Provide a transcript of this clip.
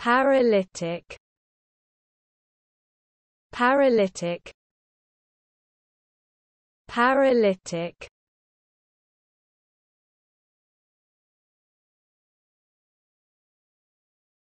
Paralytic Paralytic Paralytic